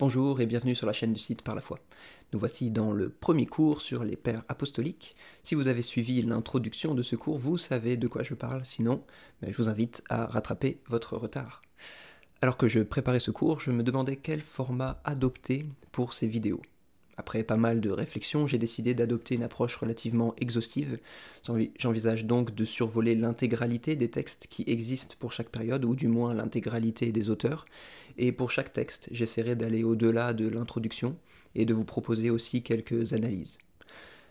Bonjour et bienvenue sur la chaîne du site Par la foi. Nous voici dans le premier cours sur les pères apostoliques. Si vous avez suivi l'introduction de ce cours, vous savez de quoi je parle, sinon ben, je vous invite à rattraper votre retard. Alors que je préparais ce cours, je me demandais quel format adopter pour ces vidéos. Après pas mal de réflexions, j'ai décidé d'adopter une approche relativement exhaustive. J'envisage donc de survoler l'intégralité des textes qui existent pour chaque période, ou du moins l'intégralité des auteurs. Et pour chaque texte, j'essaierai d'aller au-delà de l'introduction et de vous proposer aussi quelques analyses.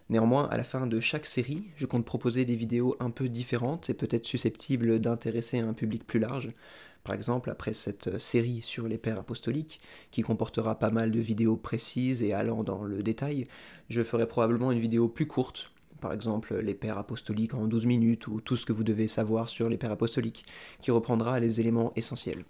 Néanmoins, à la fin de chaque série, je compte proposer des vidéos un peu différentes et peut-être susceptibles d'intéresser un public plus large par exemple, après cette euh, série sur les pères apostoliques, qui comportera pas mal de vidéos précises et allant dans le détail, je ferai probablement une vidéo plus courte, par exemple les pères apostoliques en 12 minutes ou tout ce que vous devez savoir sur les pères apostoliques, qui reprendra les éléments essentiels.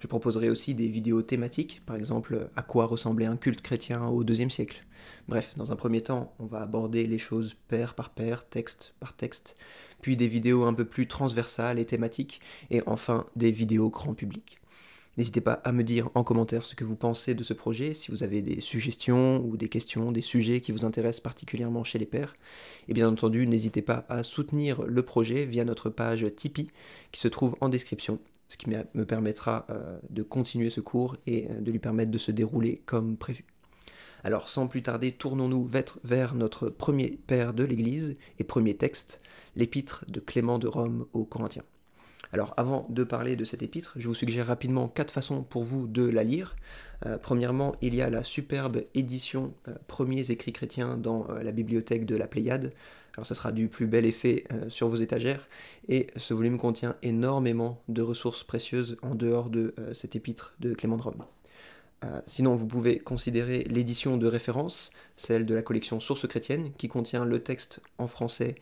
Je proposerai aussi des vidéos thématiques, par exemple à quoi ressemblait un culte chrétien au IIe siècle. Bref, dans un premier temps, on va aborder les choses père par père, texte par texte, puis des vidéos un peu plus transversales et thématiques, et enfin des vidéos grand public. N'hésitez pas à me dire en commentaire ce que vous pensez de ce projet, si vous avez des suggestions ou des questions, des sujets qui vous intéressent particulièrement chez les pères. Et bien entendu, n'hésitez pas à soutenir le projet via notre page Tipeee qui se trouve en description ce qui me permettra euh, de continuer ce cours et euh, de lui permettre de se dérouler comme prévu. Alors sans plus tarder, tournons-nous vers notre premier père de l'Église et premier texte, l'épître de Clément de Rome aux Corinthiens. Alors avant de parler de cette épître, je vous suggère rapidement quatre façons pour vous de la lire. Euh, premièrement, il y a la superbe édition euh, Premiers écrits chrétiens dans euh, la bibliothèque de la Pléiade. Alors ça sera du plus bel effet sur vos étagères. Et ce volume contient énormément de ressources précieuses en dehors de cette épître de Clément de Rome. Sinon, vous pouvez considérer l'édition de référence, celle de la collection Sources chrétiennes, qui contient le texte en français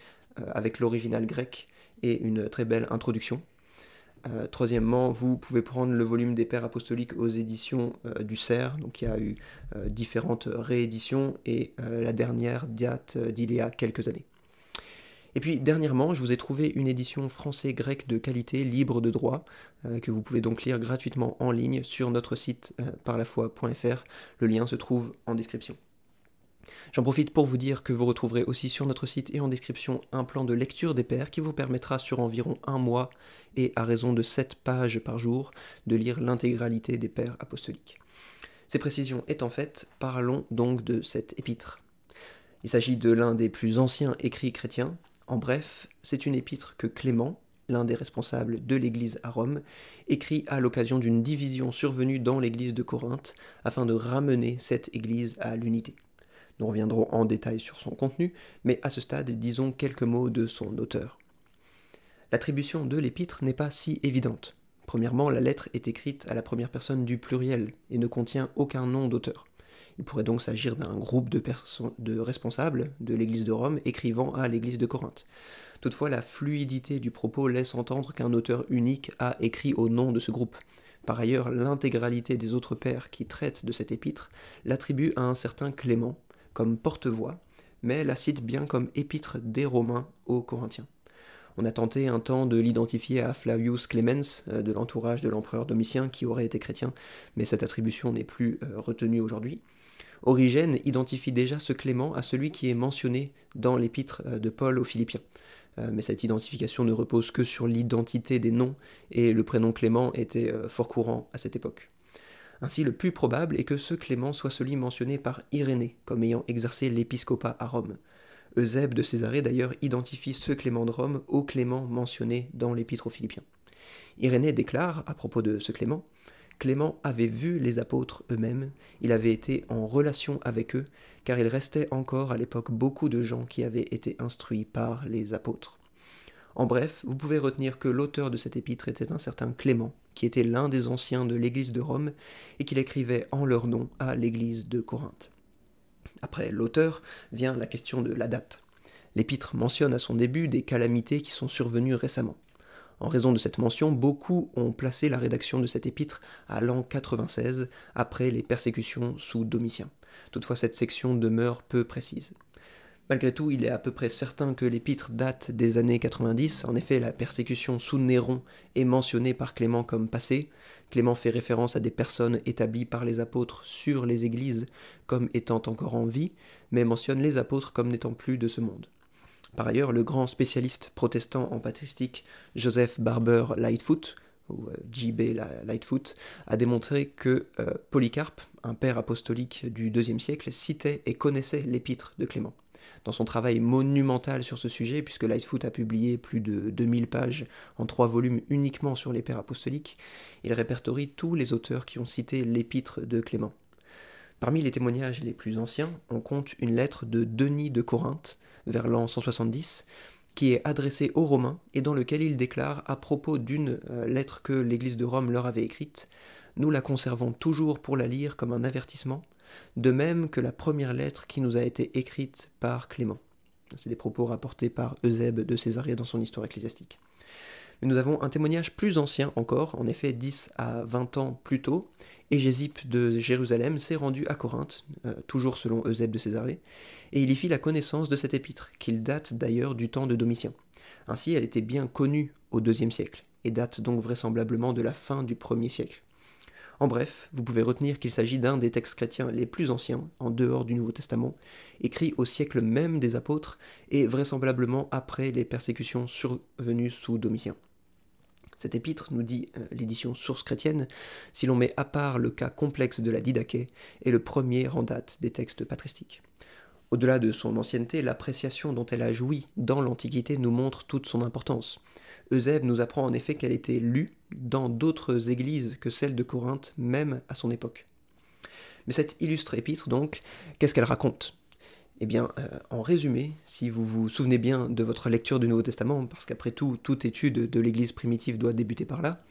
avec l'original grec et une très belle introduction. Euh, troisièmement, vous pouvez prendre le volume des Pères apostoliques aux éditions euh, du CERF, donc il y a eu euh, différentes rééditions et la dernière date d'il y a quelques années. Et puis dernièrement, je vous ai trouvé une édition français-grec de qualité libre de droit que vous pouvez donc lire gratuitement en ligne sur notre site parlafoi.fr. Le lien se trouve en description. J'en profite pour vous dire que vous retrouverez aussi sur notre site et en description un plan de lecture des Pères qui vous permettra sur environ un mois et à raison de 7 pages par jour de lire l'intégralité des Pères apostoliques. Ces précisions étant faites, parlons donc de cette épître. Il s'agit de l'un des plus anciens écrits chrétiens. En bref, c'est une épître que Clément, l'un des responsables de l'Église à Rome, écrit à l'occasion d'une division survenue dans l'Église de Corinthe afin de ramener cette Église à l'unité. Nous reviendrons en détail sur son contenu, mais à ce stade, disons quelques mots de son auteur. L'attribution de l'épître n'est pas si évidente. Premièrement, la lettre est écrite à la première personne du pluriel et ne contient aucun nom d'auteur. Il pourrait donc s'agir d'un groupe de, de, responsables de l'Église de Rome écrivant à l'Église de Corinthe. Toutefois, la fluidité du propos laisse entendre qu'un auteur unique a écrit au nom de ce groupe. Par ailleurs, l'intégralité des autres pères qui traitent de cette épître l'attribue à un certain Clément, comme porte-voix, mais la cite bien comme épître des Romains aux Corinthiens. On a tenté un temps de l'identifier à Flavius Clemens, euh, de l'entourage de l'empereur Domitien, qui aurait été chrétien, mais cette attribution n'est plus euh, retenue aujourd'hui. Origène identifie déjà ce Clément à celui qui est mentionné dans l'épître euh, de Paul aux Philippiens. Mais cette identification ne repose que sur l'identité des noms, et le prénom Clément était fort courant à cette époque. Ainsi, le plus probable est que ce Clément soit celui mentionné par Irénée comme ayant exercé l'épiscopat à Rome. Eusèbe de Césarée d'ailleurs identifie ce Clément de Rome au Clément mentionné dans l'épître aux Philippiens. Irénée déclare, à propos de ce Clément, Clément avait vu les apôtres eux-mêmes, il avait été en relation avec eux, car il restait encore à l'époque beaucoup de gens qui avaient été instruits par les apôtres. En bref, vous pouvez retenir que l'auteur de cette épître était un certain Clément, qui était l'un des anciens de l'Église de Rome et qu'il écrivait en leur nom à l'Église de Corinthe. Après l'auteur vient la question de la date. L'épître mentionne à son début des calamités qui sont survenues récemment. En raison de cette mention, beaucoup ont placé la rédaction de cette épître à l'an 96, après les persécutions sous Domitien. Toutefois, cette section demeure peu précise. Malgré tout, il est à peu près certain que l'épître date des années 90. En effet, la persécution sous Néron est mentionnée par Clément comme passée. Clément fait référence à des personnes établies par les apôtres sur les églises comme étant encore en vie, mais mentionne les apôtres comme n'étant plus de ce monde. Par ailleurs, le grand spécialiste protestant en patristique Joseph Barber Lightfoot, ou euh, JB Lightfoot, a démontré que euh, Polycarpe, un père apostolique du IIe siècle, citait et connaissait l'épître de Clément dans son travail monumental sur ce sujet, puisque Lightfoot a publié plus de 2000 pages en trois volumes uniquement sur les pères apostoliques, il répertorie tous les auteurs qui ont cité l'épître de Clément. Parmi les témoignages les plus anciens, on compte une lettre de Denis de Corinthe, vers l'an 170, qui est adressée aux Romains et dans lequel il déclare à propos d'une euh, lettre que l'Église de Rome leur avait écrite Nous la conservons toujours pour la lire comme un avertissement, de même que la première lettre qui nous a été écrite par Clément. C'est des propos rapportés par Eusèbe de Césarée dans son histoire ecclésiastique. Mais nous avons un témoignage plus ancien encore, en effet 10 à 20 ans plus tôt, Égésippe de Jérusalem s'est rendu à Corinthe, euh, toujours selon Eusèbe de Césarée, et il y fit la connaissance de cette épître, qu'il date d'ailleurs du temps de Domitien. Ainsi, elle était bien connue au IIe siècle, et date donc vraisemblablement de la fin du 1er siècle. En bref, vous pouvez retenir qu'il s'agit d'un des textes chrétiens les plus anciens, en dehors du Nouveau Testament, écrit au siècle même des apôtres et vraisemblablement après les persécutions survenues sous Domitien. Cet épître, nous dit euh, l'édition Source chrétienne, si l'on met à part le cas complexe de la Didaké est le premier en date des textes patristiques. Au-delà de son ancienneté, l'appréciation dont elle a joui dans l'Antiquité nous montre toute son importance. Eusèbe nous apprend en effet qu'elle était lue dans d'autres églises que celle de Corinthe, même à son époque. Mais cette illustre épître, donc, qu'est-ce qu'elle raconte eh bien, euh, en résumé, si vous vous souvenez bien de votre lecture du Nouveau Testament, parce qu'après tout, toute étude de l'Église primitive doit débuter par là,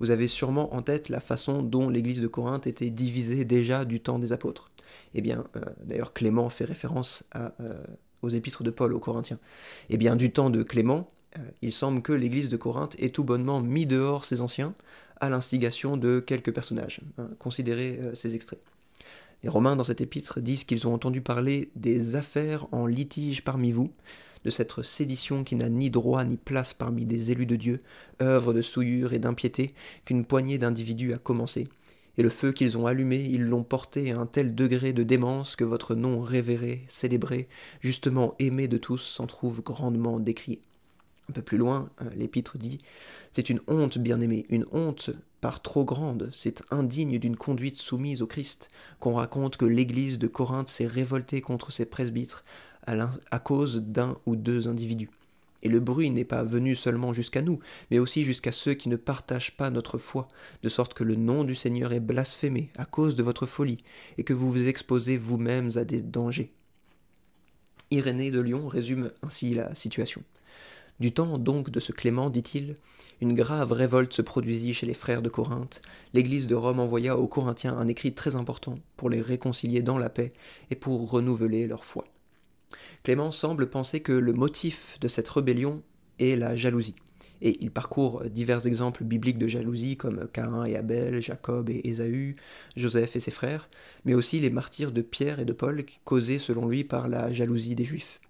vous avez sûrement en tête la façon dont l'Église de Corinthe était divisée déjà du temps des apôtres. Eh bien, euh, d'ailleurs, Clément fait référence euh, aux épîtres de Paul aux Corinthiens. Eh bien, du temps de Clément, euh, il semble que l'église de Corinthe ait tout bonnement mis dehors ses anciens à l'instigation de quelques personnages. Hein, considérez euh, ces extraits. Les Romains dans cette épître disent qu'ils ont entendu parler des affaires en litige parmi vous, de cette sédition qui n'a ni droit ni place parmi des élus de Dieu, œuvre de souillure et d'impiété qu'une poignée d'individus a commencé. Et le feu qu'ils ont allumé, ils l'ont porté à un tel degré de démence que votre nom révéré, célébré, justement aimé de tous, s'en trouve grandement décrié. Un peu plus loin, euh, l'Épître dit C'est une honte, bien-aimé, une honte par trop grande, c'est indigne d'une conduite soumise au Christ, qu'on raconte que l'Église de Corinthe s'est révoltée contre ses presbytres à, à cause d'un ou deux individus. Et le bruit n'est pas venu seulement jusqu'à nous, mais aussi jusqu'à ceux qui ne partagent pas notre foi, de sorte que le nom du Seigneur est blasphémé à cause de votre folie, et que vous vous exposez vous-mêmes à des dangers. Irénée de Lyon résume ainsi la situation. Du temps donc de ce Clément, dit-il, une grave révolte se produisit chez les frères de Corinthe. L'Église de Rome envoya aux Corinthiens un écrit très important pour les réconcilier dans la paix et pour renouveler leur foi. Clément semble penser que le motif de cette rébellion est la jalousie. Et il parcourt divers exemples bibliques de jalousie comme Cain et Abel, Jacob et Ésaü, Joseph et ses frères, mais aussi les martyrs de Pierre et de Paul causés selon lui par la jalousie des Juifs.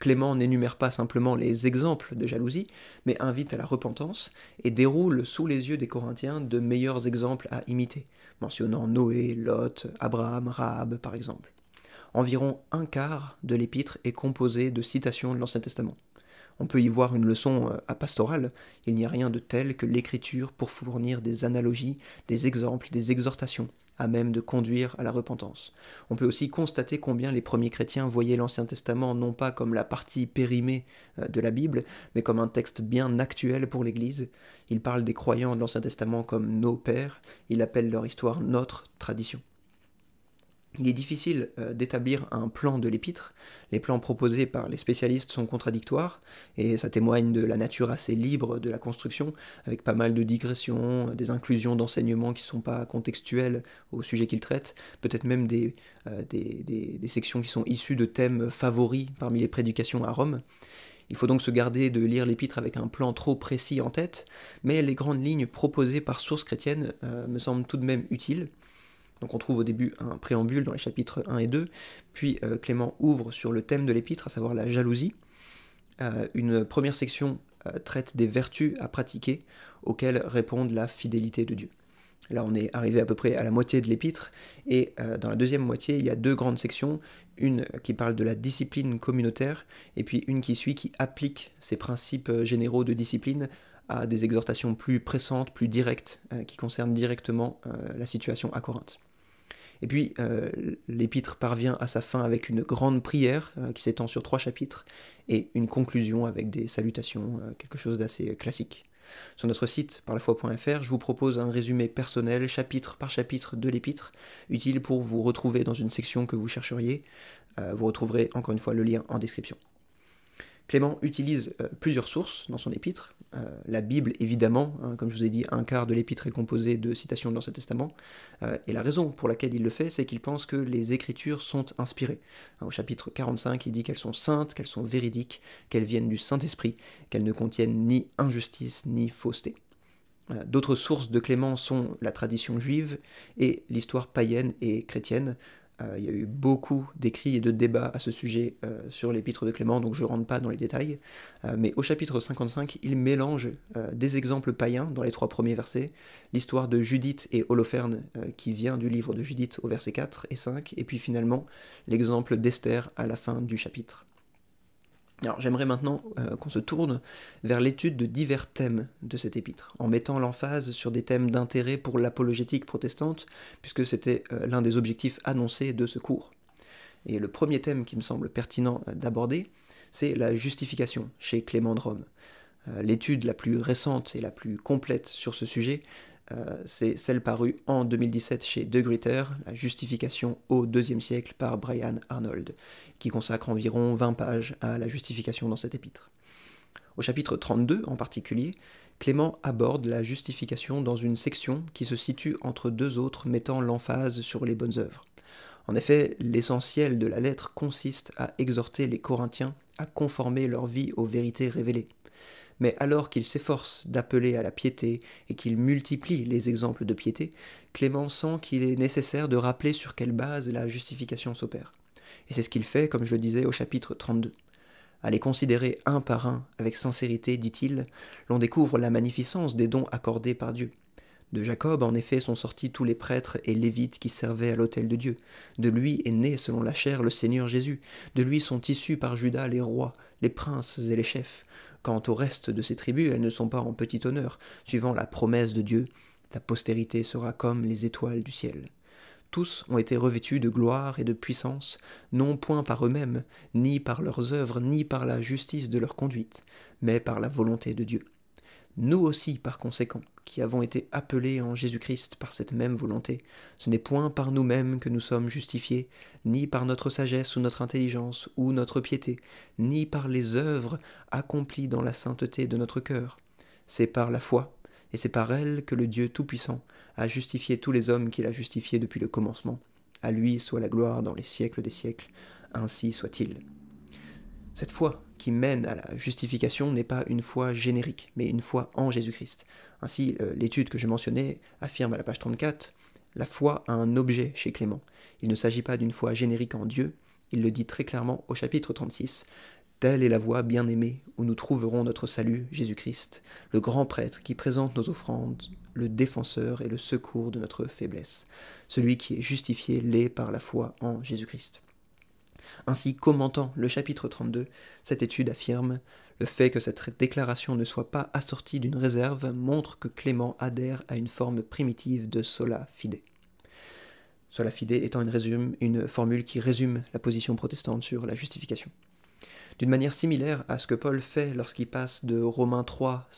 Clément n'énumère pas simplement les exemples de jalousie, mais invite à la repentance et déroule sous les yeux des Corinthiens de meilleurs exemples à imiter, mentionnant Noé, Lot, Abraham, Rahab par exemple. Environ un quart de l'épître est composé de citations de l'Ancien Testament. On peut y voir une leçon à euh, pastorale. Il n'y a rien de tel que l'écriture pour fournir des analogies, des exemples, des exhortations, à même de conduire à la repentance. On peut aussi constater combien les premiers chrétiens voyaient l'Ancien Testament non pas comme la partie périmée euh, de la Bible, mais comme un texte bien actuel pour l'Église. Ils parlent des croyants de l'Ancien Testament comme nos pères, ils appellent leur histoire notre tradition. Il est difficile euh, d'établir un plan de l'épître. Les plans proposés par les spécialistes sont contradictoires, et ça témoigne de la nature assez libre de la construction, avec pas mal de digressions, euh, des inclusions d'enseignements qui ne sont pas contextuels au sujet qu'ils traitent, peut-être même euh, des, sections qui sont issues de thèmes favoris parmi les prédications à Rome. Il faut donc se garder de lire l'épître avec un plan trop précis en tête, mais les grandes lignes proposées par sources chrétiennes me semblent tout de même utiles. Donc on trouve au début un préambule dans les chapitres 1 et 2, puis euh, Clément ouvre sur le thème de l'épître, à savoir la jalousie. Euh, une première section euh, traite des vertus à pratiquer auxquelles répondent la fidélité de Dieu. Là, on est arrivé à peu près à la moitié de l'épître, et dans la deuxième moitié, il y a deux grandes sections, une qui parle de la discipline communautaire, et puis une qui suit qui applique ces principes généraux de discipline à des exhortations plus pressantes, plus directes, qui concernent directement la situation à Corinthe. Et puis euh, l'épître parvient à sa fin avec une grande prière euh, qui s'étend sur trois chapitres et une conclusion avec des salutations, euh, quelque chose d'assez classique. Sur notre site parlafoi.fr, je vous propose un résumé personnel, chapitre par chapitre, de l'épître, utile pour vous retrouver dans une section que vous chercheriez. vous retrouverez encore une fois le lien en description. Clément utilise euh, plusieurs sources dans son épître, euh, la Bible évidemment, hein, comme je vous ai dit, un quart de l'épître est composé de citations de l'Ancien Testament, euh, et la raison pour laquelle il le fait, c'est qu'il pense que les Écritures sont inspirées. Hein, au chapitre 45, il dit qu'elles sont saintes, qu'elles sont véridiques, qu'elles viennent du Saint-Esprit, qu'elles ne contiennent ni injustice ni fausseté. D'autres sources de Clément sont la tradition juive et l'histoire païenne et chrétienne, euh, il y a eu beaucoup d'écrits et de débats à ce sujet euh, sur l'épître de Clément, donc je ne rentre pas dans les détails. Euh, mais au chapitre 55, il mélange des exemples païens dans les trois premiers versets, l'histoire de Judith et Holoferne qui vient du livre de Judith au verset 4 et 5, et puis finalement l'exemple d'Esther à la fin du chapitre j'aimerais maintenant euh, qu'on se tourne vers l'étude de divers thèmes de cet épître, en mettant l'emphase sur des thèmes d'intérêt pour l'apologétique protestante, puisque c'était euh, l'un des objectifs annoncés de ce cours. Et le premier thème qui me semble pertinent euh, d'aborder, c'est la justification chez Clément de Rome. L'étude la plus récente et la plus complète sur ce sujet euh, c'est celle parue en 2017 chez De Gritter, La justification au deuxième siècle par Brian Arnold, qui consacre environ 20 pages à la justification dans cet épître. Au chapitre 32 en particulier, Clément aborde la justification dans une section qui se situe entre deux autres mettant l'emphase sur les bonnes œuvres. En effet, l'essentiel de la lettre consiste à exhorter les Corinthiens à conformer leur vie aux vérités révélées mais alors qu'il s'efforce d'appeler à la piété et qu'il multiplie les exemples de piété, Clément sent qu'il est nécessaire de rappeler sur quelle base la justification s'opère. Et c'est ce qu'il fait, comme je le disais au chapitre 32. À les considérer un par un avec sincérité, dit-il, l'on découvre la magnificence des dons accordés par Dieu. De Jacob, en effet, sont sortis tous les prêtres et lévites qui servaient à l'autel de Dieu. De lui est né, selon la chair, le Seigneur Jésus. De lui sont issus par Judas les rois, les princes et les chefs. Quant au reste de ces tribus, elles ne sont pas en petit honneur. Suivant la promesse de Dieu, ta postérité sera comme les étoiles du ciel. Tous ont été revêtus de gloire et de puissance, non point par eux-mêmes, ni par leurs œuvres, ni par la justice de leur conduite, mais par la volonté de Dieu. Nous aussi, par conséquent, qui avons été appelés en Jésus-Christ par cette même volonté. Ce n'est point par nous-mêmes que nous sommes justifiés, ni par notre sagesse ou notre intelligence ou notre piété, ni par les œuvres accomplies dans la sainteté de notre cœur. C'est par la foi, et c'est par elle que le Dieu Tout-Puissant a justifié tous les hommes qu'il a justifiés depuis le commencement. À lui soit la gloire dans les siècles des siècles, ainsi soit-il. Cette foi qui mène à la justification n'est pas une foi générique, mais une foi en Jésus-Christ. Ainsi, euh, l'étude que je mentionnais affirme à la page 34 La foi a un objet chez Clément. Il ne s'agit pas d'une foi générique en Dieu, il le dit très clairement au chapitre 36. Telle est la voie bien-aimée où nous trouverons notre salut, Jésus-Christ, le grand prêtre qui présente nos offrandes, le défenseur et le secours de notre faiblesse, celui qui est justifié l'est par la foi en Jésus-Christ. Ainsi, commentant le chapitre 32, cette étude affirme Le fait que cette déclaration ne soit pas assortie d'une réserve montre que Clément adhère à une forme primitive de sola fide. Sola fide étant une, formule qui résume la position protestante sur la justification. D'une manière similaire à ce que Paul fait lorsqu'il passe de Romains 3,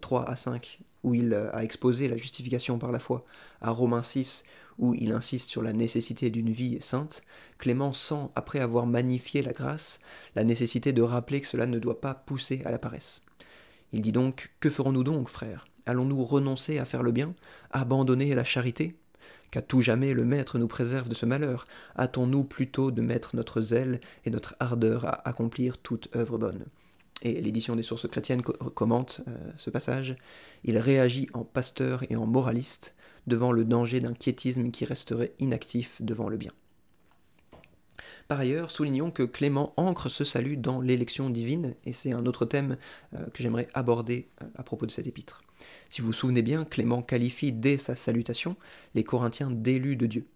3 euh, à 5, où il euh, a exposé la justification par la foi, à Romains 6, où il insiste sur la nécessité d'une vie sainte, Clément sent, après avoir magnifié la grâce, la nécessité de rappeler que cela ne doit pas pousser à la paresse. Il dit donc Que ferons-nous donc, frère Allons-nous renoncer à faire le bien, abandonner la charité Qu'à tout jamais le Maître nous préserve de ce malheur, hâtons-nous plutôt de mettre notre zèle et notre ardeur à accomplir toute œuvre bonne et l'édition des sources chrétiennes commente euh, ce passage, il réagit en pasteur et en moraliste devant le danger d'un quiétisme qui resterait inactif devant le bien. Par ailleurs, soulignons que Clément ancre ce salut dans l'élection divine, et c'est un autre thème euh, que j'aimerais aborder euh, à propos de cet épître. Si vous vous souvenez bien, Clément qualifie dès sa salutation les Corinthiens d'élus de Dieu.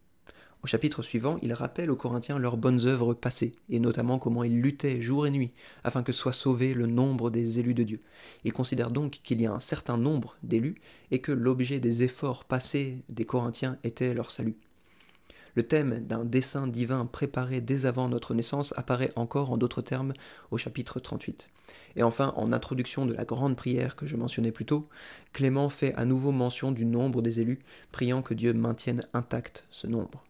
Au chapitre suivant, il rappelle aux Corinthiens leurs bonnes œuvres passées, et notamment comment ils luttaient jour et nuit, afin que soit sauvé le nombre des élus de Dieu. Il considère donc qu'il y a un certain nombre d'élus, et que l'objet des efforts passés des Corinthiens était leur salut. Le thème d'un dessein divin préparé dès avant notre naissance apparaît encore en d'autres termes au chapitre 38. Et enfin, en introduction de la grande prière que je mentionnais plus tôt, Clément fait à nouveau mention du nombre des élus, priant que Dieu maintienne intact ce nombre.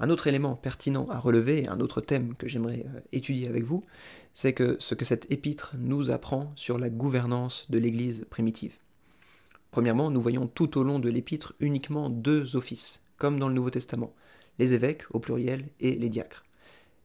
Un autre élément pertinent à relever, un autre thème que j'aimerais euh, étudier avec vous, c'est que ce que cette épître nous apprend sur la gouvernance de l'Église primitive. Premièrement, nous voyons tout au long de l'épître uniquement deux offices, comme dans le Nouveau Testament, les évêques au pluriel et les diacres.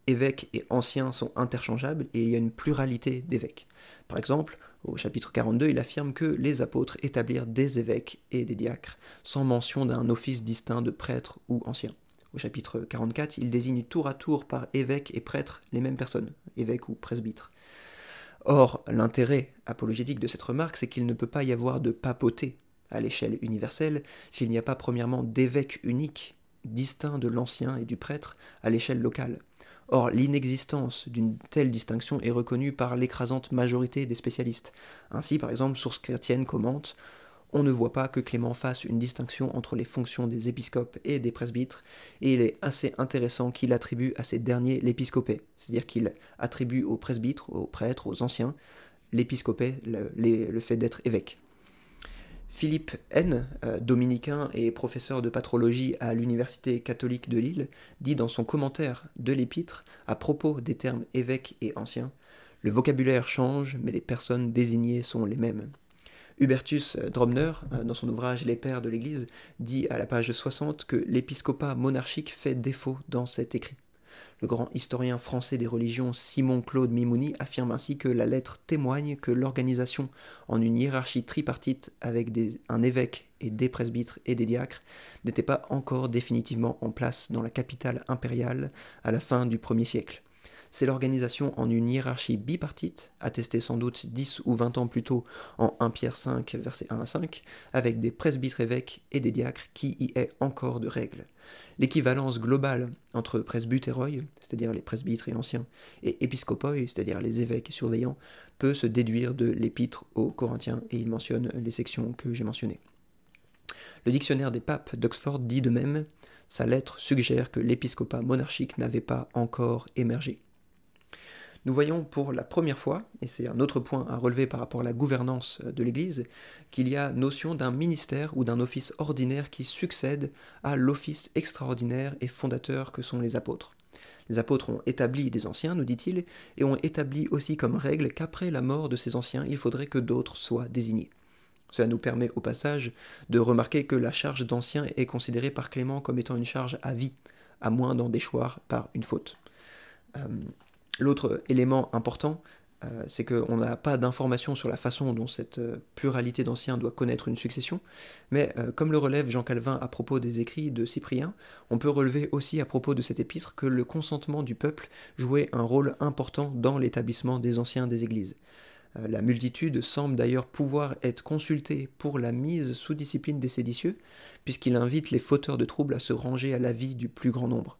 Évêques et anciens sont interchangeables et il y a une pluralité d'évêques. Par exemple, au chapitre 42, il affirme que les apôtres établirent des évêques et des diacres, sans mention d'un office distinct de prêtre ou ancien au chapitre 44, il désigne tour à tour par évêque et prêtre les mêmes personnes, évêque ou presbytre. Or, l'intérêt apologétique de cette remarque, c'est qu'il ne peut pas y avoir de papauté à l'échelle universelle s'il n'y a pas premièrement d'évêque unique, distinct de l'ancien et du prêtre, à l'échelle locale. Or, l'inexistence d'une telle distinction est reconnue par l'écrasante majorité des spécialistes. Ainsi, par exemple, Source chrétienne commente on ne voit pas que Clément fasse une distinction entre les fonctions des épiscopes et des presbytres, et il est assez intéressant qu'il attribue à ces derniers l'épiscopé, c'est-à-dire qu'il attribue aux presbytres, aux prêtres, aux anciens, l'épiscopé, le, fait d'être évêque. Philippe N., euh, dominicain et professeur de patrologie à l'Université catholique de Lille, dit dans son commentaire de l'épître, à propos des termes évêque et ancien, Le vocabulaire change, mais les personnes désignées sont les mêmes. Hubertus euh, Dromner, euh, dans son ouvrage Les Pères de l'Église, dit à la page 60 que l'épiscopat monarchique fait défaut dans cet écrit. Le grand historien français des religions Simon-Claude Mimouni affirme ainsi que la lettre témoigne que l'organisation en une hiérarchie tripartite avec un évêque et des presbytres et des diacres n'était pas encore définitivement en place dans la capitale impériale à la fin du 1er siècle. C'est l'organisation en une hiérarchie bipartite, attestée sans doute 10 ou 20 ans plus tôt en 1 Pierre 5, verset 1 à 5, avec des presbytres évêques et des diacres qui y est encore de règle. L'équivalence globale entre presbytéroi, c'est-à-dire les presbytres et anciens, et épiscopoi, c'est-à-dire les évêques et surveillants, peut se déduire de l'épître aux Corinthiens, et il mentionne les sections que j'ai mentionnées. Le dictionnaire des papes d'Oxford dit de même, sa lettre suggère que l'épiscopat monarchique n'avait pas encore émergé. Nous voyons pour la première fois, et c'est un autre point à relever par rapport à la gouvernance euh, de l'Église, qu'il y a notion d'un ministère ou d'un office ordinaire qui succède à l'office extraordinaire et fondateur que sont les apôtres. Les apôtres ont établi des anciens, nous dit-il, et ont établi aussi comme règle qu'après la mort de ces anciens, il faudrait que d'autres soient désignés. Cela nous permet au passage de remarquer que la charge d'ancien est considérée par Clément comme étant une charge à vie, à moins d'en déchoir par une faute. Euh, L'autre élément important, euh, c'est qu'on n'a pas d'informations sur la façon dont cette euh, pluralité d'anciens doit connaître une succession, mais euh, comme le relève Jean Calvin à propos des écrits de Cyprien, on peut relever aussi à propos de cette épître que le consentement du peuple jouait un rôle important dans l'établissement des anciens des églises. La multitude semble d'ailleurs pouvoir être consultée pour la mise sous discipline des séditieux, puisqu'il invite les fauteurs de troubles à se ranger à l'avis du plus grand nombre.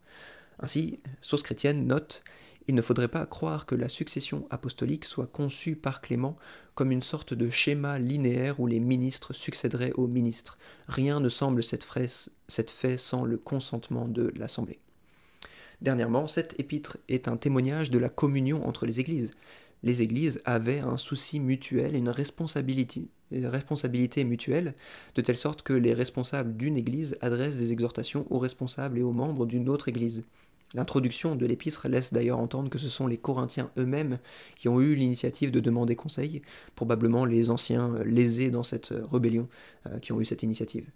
Ainsi, source chrétienne note il ne faudrait pas croire que la succession apostolique soit conçue par Clément comme une sorte de schéma linéaire où les ministres succéderaient aux ministres. Rien ne semble cette fait sans le consentement de l'Assemblée. Dernièrement, cette épître est un témoignage de la communion entre les églises. Les églises avaient un souci mutuel et une responsabilité, une responsabilité mutuelle, de telle sorte que les responsables d'une église adressent des exhortations aux responsables et aux membres d'une autre église. L'introduction de l'épître laisse d'ailleurs entendre que ce sont les Corinthiens eux-mêmes qui ont eu l'initiative de demander conseil, probablement les anciens euh, lésés dans cette euh, rébellion euh, qui ont eu cette initiative.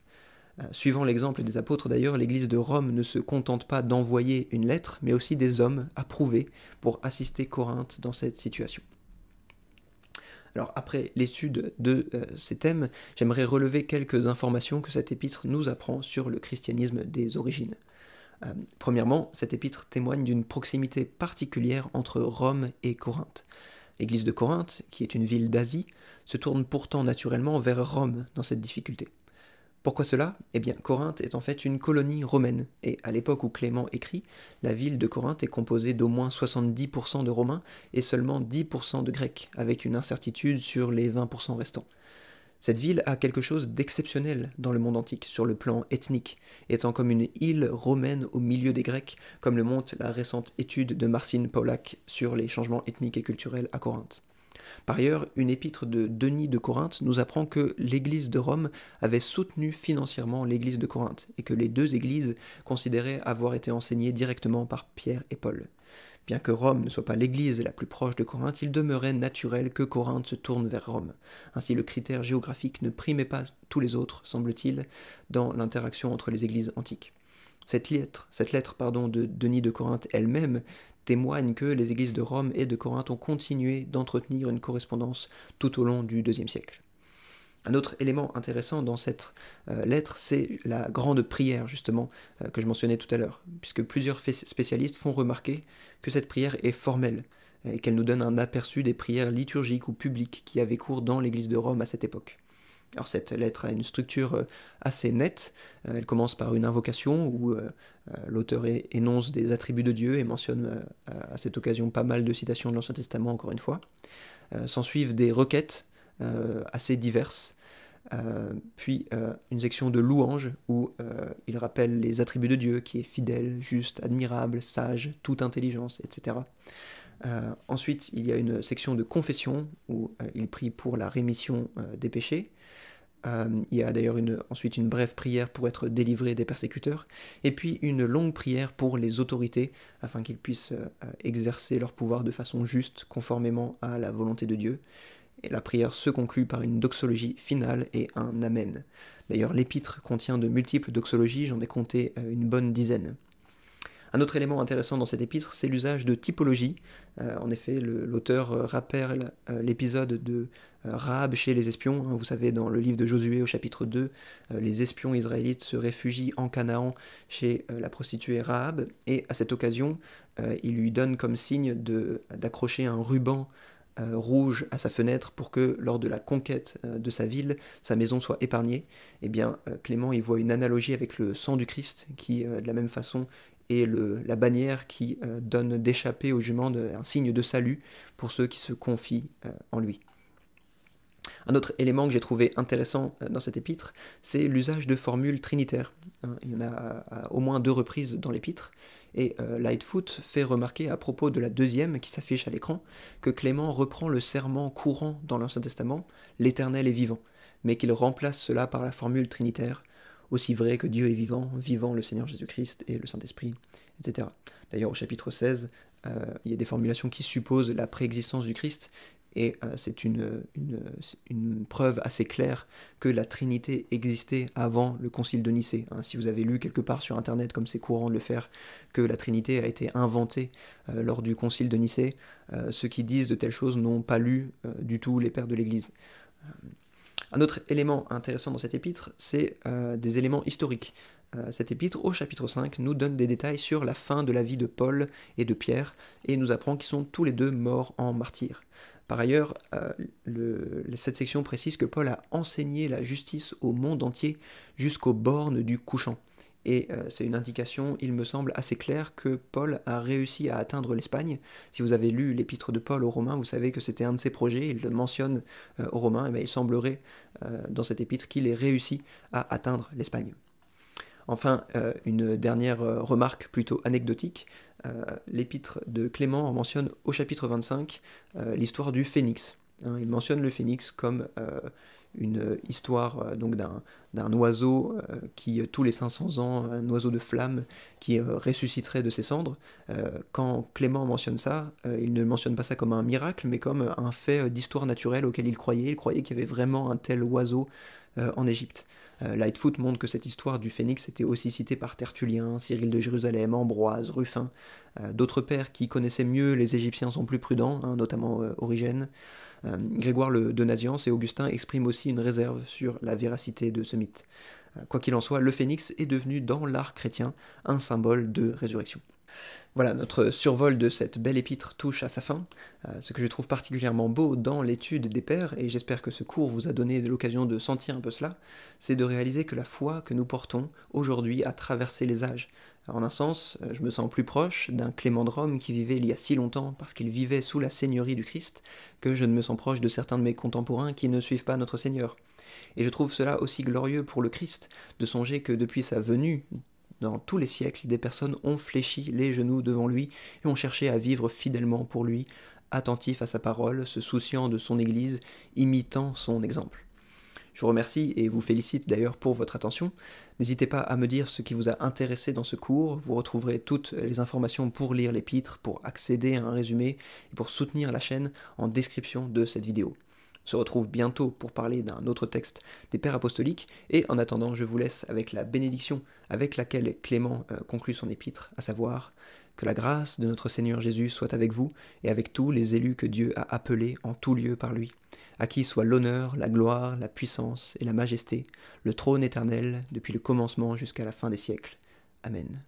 suivant l'exemple des apôtres d'ailleurs, l'Église de Rome ne se contente pas d'envoyer une lettre, mais aussi des hommes approuvés pour assister Corinthe dans cette situation. Alors après l'étude de ces thèmes, j'aimerais relever quelques informations que cette épître nous apprend sur le christianisme des origines. Euh, premièrement, cette épître témoigne d'une proximité particulière entre Rome et Corinthe. L'église de Corinthe, qui est une ville d'Asie, se tourne pourtant naturellement vers Rome dans cette difficulté. Pourquoi cela Eh bien, Corinthe est en fait une colonie romaine, et à l'époque où Clément écrit, la ville de Corinthe est composée d'au moins 70% de Romains et seulement 10% de Grecs, avec une incertitude sur les 20% restants. Cette ville a quelque chose d'exceptionnel dans le monde antique sur le plan ethnique, étant comme une île romaine au milieu des Grecs, comme le montre la récente étude de Marcine Paulac sur les changements ethniques et culturels à Corinthe. Par ailleurs, une épître de Denis de Corinthe nous apprend que l'Église de Rome avait soutenu financièrement l'Église de Corinthe et que les deux Églises considéraient avoir été enseignées directement par Pierre et Paul. Bien que Rome ne soit pas l'église la plus proche de Corinthe, il demeurait naturel que Corinthe se tourne vers Rome. Ainsi le critère géographique ne primait pas tous les autres, semble-t-il, dans l'interaction entre les églises antiques. Cette lettre, cette lettre pardon, de Denis de Corinthe elle-même témoigne que les églises de Rome et de Corinthe ont continué d'entretenir une correspondance tout au long du IIe siècle. Un autre élément intéressant dans cette euh, lettre, c'est la grande prière, justement, euh, que je mentionnais tout à l'heure, puisque plusieurs spécialistes font remarquer que cette prière est formelle euh, et qu'elle nous donne un aperçu des prières liturgiques ou publiques qui avaient cours dans l'Église de Rome à cette époque. Alors cette lettre a une structure assez nette, elle commence par une invocation où l'auteur énonce des attributs de Dieu et mentionne à cette occasion pas mal de citations de l'Ancien Testament encore une fois. S'ensuivent des requêtes euh, assez diverses. Euh, puis euh, une section de louange où il rappelle les attributs de Dieu qui est fidèle, juste, admirable, sage, toute intelligence, etc. ensuite, il y a une section de confession où il prie pour la rémission des péchés. il y a d'ailleurs ensuite une brève prière pour être délivré des persécuteurs, et puis une longue prière pour les autorités afin qu'ils puissent exercer leur pouvoir de façon juste, conformément à la volonté de Dieu et la prière se conclut par une doxologie finale et un Amen. D'ailleurs, l'épître contient de multiples doxologies, j'en ai compté euh, une bonne dizaine. Un autre élément intéressant dans cette épître, c'est l'usage de typologie. Euh, en effet, l'auteur euh, rappelle l'épisode de Rahab chez les espions. Hein, vous savez, dans le livre de Josué au chapitre 2, les espions israélites se réfugient en Canaan chez la prostituée Rahab, et à cette occasion, il lui donne comme signe d'accrocher un ruban euh, rouge à sa fenêtre pour que lors de la conquête euh, de sa ville, sa maison soit épargnée, et eh bien euh, Clément y voit une analogie avec le sang du Christ qui, de la même façon, est le, la bannière qui donne d'échapper aux juments un signe de salut pour ceux qui se confient en lui. Un autre élément que j'ai trouvé intéressant euh, dans cet épître, c'est l'usage de formules trinitaires. Hein. Il y en a au moins deux reprises dans l'épître. Et euh, Lightfoot fait remarquer à propos de la deuxième qui s'affiche à l'écran que Clément reprend le serment courant dans l'Ancien Testament, l'Éternel est vivant, mais qu'il remplace cela par la formule trinitaire, aussi vrai que Dieu est vivant, vivant le Seigneur Jésus-Christ et le Saint-Esprit, etc. D'ailleurs au chapitre 16, euh, il y a des formulations qui supposent la préexistence du Christ, et euh, c'est une, preuve assez claire que la Trinité existait avant le Concile de Nicée. Hein. si vous avez lu quelque part sur Internet, comme c'est courant de le faire, que la Trinité a été inventée euh, lors du Concile de Nicée, euh, ceux qui disent de telles choses n'ont pas lu du tout les pères de l'Église. Un autre élément intéressant dans cette épître, c'est des éléments historiques. Cet cette épître, au chapitre 5, nous donne des détails sur la fin de la vie de Paul et de Pierre, et nous apprend qu'ils sont tous les deux morts en martyrs. Par ailleurs, euh, cette section précise que Paul a enseigné la justice au monde entier jusqu'aux bornes du couchant. Et euh, c'est une indication, il me semble, assez claire que Paul a réussi à atteindre l'Espagne. Si vous avez lu l'épître de Paul aux Romains, vous savez que c'était un de ses projets, il le mentionne euh, aux Romains, et eh ben, il semblerait dans cette épître qu'il ait réussi à atteindre l'Espagne. Enfin, euh, une dernière euh, remarque plutôt anecdotique. Euh, l'épître de Clément en mentionne au chapitre 25 l'histoire du phénix. Hein. il mentionne le phénix comme une histoire euh, donc d'un oiseau euh, qui, euh, tous les 500 ans, un oiseau de flamme qui ressusciterait de ses cendres. quand Clément mentionne ça, il ne mentionne pas ça comme un miracle, mais comme un fait d'histoire naturelle auquel il croyait. Il croyait qu'il y avait vraiment un tel oiseau en Égypte. Lightfoot montre que cette histoire du phénix était aussi citée par Tertullien, Cyril de Jérusalem, Ambroise, Ruffin, d'autres pères qui connaissaient mieux les Égyptiens sont plus prudents, hein, notamment Origène. Euh, Grégoire le, de Naziance et Augustin expriment aussi une réserve sur la véracité de ce mythe. Euh, quoi qu'il en soit, le phénix est devenu dans l'art chrétien un symbole de résurrection. Voilà, notre survol de cette belle épître touche à sa fin. Euh, ce que je trouve particulièrement beau dans l'étude des pères, et j'espère que ce cours vous a donné l'occasion de sentir un peu cela, c'est de réaliser que la foi que nous portons aujourd'hui a traversé les âges, en un sens, euh, je me sens plus proche d'un Clément de Rome qui vivait il y a si longtemps parce qu'il vivait sous la seigneurie du Christ que je ne me sens proche de certains de mes contemporains qui ne suivent pas notre Seigneur. Et je trouve cela aussi glorieux pour le Christ de songer que depuis sa venue, dans tous les siècles, des personnes ont fléchi les genoux devant lui et ont cherché à vivre fidèlement pour lui, attentifs à sa parole, se souciant de son Église, imitant son exemple. Je vous remercie et vous félicite d'ailleurs pour votre attention. N'hésitez pas à me dire ce qui vous a intéressé dans ce cours. Vous retrouverez toutes les informations pour lire l'épître, pour accéder à un résumé et pour soutenir la chaîne en description de cette vidéo. On se retrouve bientôt pour parler d'un autre texte des Pères apostoliques et en attendant je vous laisse avec la bénédiction avec laquelle Clément euh, conclut son épître, à savoir que la grâce de notre Seigneur Jésus soit avec vous et avec tous les élus que Dieu a appelés en tout lieu par lui, à qui soit l'honneur, la gloire, la puissance et la majesté, le trône éternel, depuis le commencement jusqu'à la fin des siècles. Amen.